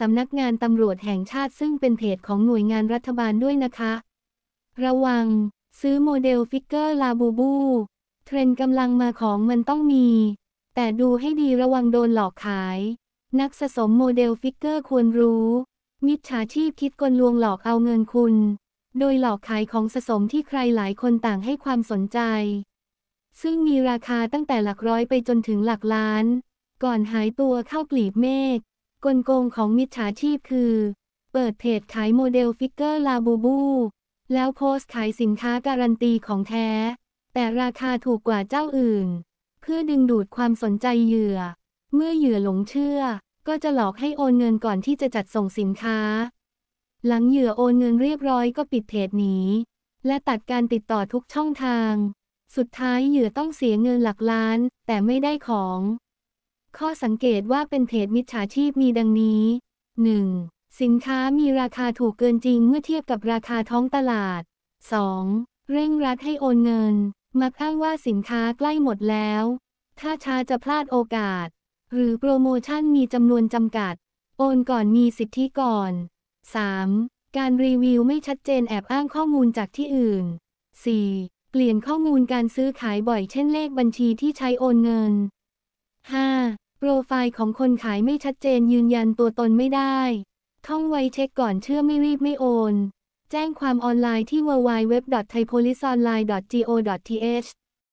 สำนักงานตำรวจแห่งชาติซึ่งเป็นเพจของหน่วยงานรัฐบาลด้วยนะคะ ระวัง ซื้อโมเดลฟิกเกอร์ลาบูบูเทรนกำลังมาของมันต้องมี แต่ดูให้ดีระวังโดนหลอกขาย นักสะสมโมเดลฟิกเกอร์ควรรู้ มิจฉาชีพคิดกลลวงหลอกเอาเงินคุณ โดยหลอกขายของสะสมที่ใครหลายคนต่างให้ความสนใจ ซึ่งมีราคาตั้งแต่หลักร้อยไปจนถึงหลักล้าน ก่อนหายตัวเข้ากลีบเมฆกลโกงของมิจฉาชีพคือเปิดเพจขายโมเดลฟิกเกอร์ลาบูบูแล้วโพสต์ขายสินค้าการันตีของแท้ แต่ราคาถูกกว่าเจ้าอื่น เพื่อดึงดูดความสนใจเหยื่อ เมื่อเหยื่อหลงเชื่อก็จะหลอกให้โอนเงินก่อนที่จะจัดส่งสินค้า หลังเหยื่อโอนเงินเรียบร้อยก็ปิดเพจหนี และตัดการติดต่อทุกช่องทาง สุดท้ายเหยื่อต้องเสียเงินหลักล้าน แต่ไม่ได้ของข้อสังเกตว่าเป็นเพจมิจฉาชีพมีดังนี้ 1. สินค้ามีราคาถูกเกินจริงเมื่อเทียบกับราคาท้องตลาด 2. เร่งรัดให้โอนเงินมากอ้างว่าสินค้าใกล้หมดแล้ว ถ้าช้าจะพลาดโอกาส หรือโปรโมชั่นมีจำนวนจำกัด โอนก่อนมีสิทธิก่อน 3. การรีวิวไม่ชัดเจนแอบอ้างข้อมูลจากที่อื่น 4. เปลี่ยนข้อมูลการซื้อขายบ่อยเช่นเลขบัญชีที่ใช้โอนเงิน 5. โปรไฟล์ของคนขายไม่ชัดเจนยืนยันตัวตนไม่ได้ ท่องไว้เช็คก่อนเชื่อไม่รีบไม่โอน แจ้งความออนไลน์ที่ www.thaipoliceonline.go.th